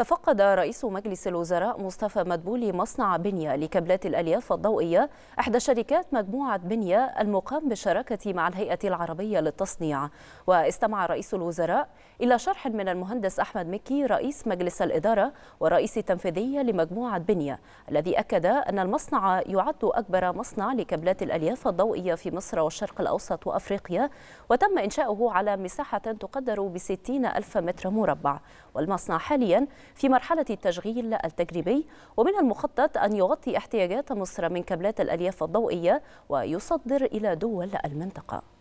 تفقد رئيس مجلس الوزراء مصطفى مدبولي مصنع بنية لكابلات الألياف الضوئية إحدى شركات مجموعة بنية المقام بالشراكة مع الهيئة العربية للتصنيع واستمع رئيس الوزراء إلى شرح من المهندس أحمد مكي رئيس مجلس الإدارة ورئيس التنفيذي لمجموعة بنية الذي أكد أن المصنع يعد أكبر مصنع لكابلات الألياف الضوئية في مصر والشرق الأوسط وأفريقيا وتم إنشاؤه على مساحة تقدر ب 60 ألف متر مربع والمصنع حالياً في مرحلة التشغيل التجريبي ومن المخطط أن يغطي احتياجات مصر من كابلات الألياف الضوئية ويصدر إلى دول المنطقة